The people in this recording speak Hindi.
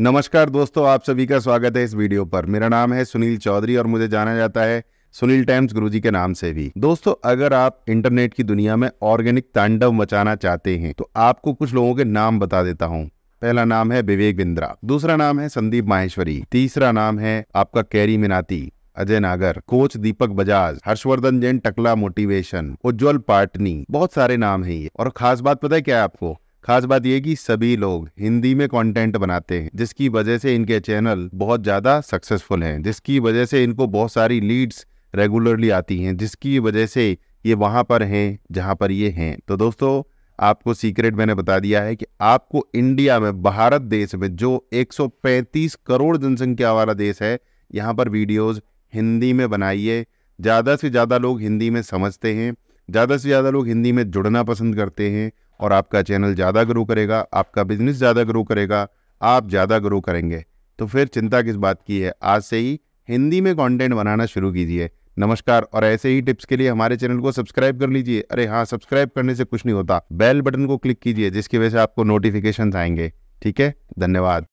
नमस्कार दोस्तों आप सभी का स्वागत है इस वीडियो पर मेरा नाम है सुनील चौधरी और मुझे जाना जाता है सुनील टाइम्स गुरुजी के नाम से भी दोस्तों अगर आप इंटरनेट की दुनिया में ऑर्गेनिक तांडव मचाना चाहते हैं तो आपको कुछ लोगों के नाम बता देता हूँ पहला नाम है विवेक बिंद्रा दूसरा नाम है संदीप माहेश्वरी तीसरा नाम है आपका कैरी मिनाती अजय नागर कोच दीपक बजाज हर्षवर्धन जैन टकला मोटिवेशन उज्जवल पाटनी बहुत सारे नाम है ये और खास बात पता है क्या है आपको खास बात यह कि सभी लोग हिंदी में कंटेंट बनाते हैं जिसकी वजह से इनके चैनल बहुत ज़्यादा सक्सेसफुल हैं जिसकी वजह से इनको बहुत सारी लीड्स रेगुलरली आती हैं जिसकी वजह से ये वहाँ पर हैं जहाँ पर ये हैं तो दोस्तों आपको सीक्रेट मैंने बता दिया है कि आपको इंडिया में भारत देश में जो 135 करोड़ जनसंख्या वाला देश है यहाँ पर वीडियोज हिंदी में बनाइए ज़्यादा से ज़्यादा लोग हिंदी में समझते हैं ज़्यादा से ज़्यादा लोग हिंदी में जुड़ना पसंद करते हैं और आपका चैनल ज़्यादा ग्रो करेगा आपका बिजनेस ज़्यादा ग्रो करेगा आप ज़्यादा ग्रो करेंगे तो फिर चिंता किस बात की है आज से ही हिंदी में कंटेंट बनाना शुरू कीजिए नमस्कार और ऐसे ही टिप्स के लिए हमारे चैनल को सब्सक्राइब कर लीजिए अरे हाँ सब्सक्राइब करने से कुछ नहीं होता बेल बटन को क्लिक कीजिए जिसकी वजह से आपको नोटिफिकेशन आएंगे ठीक है धन्यवाद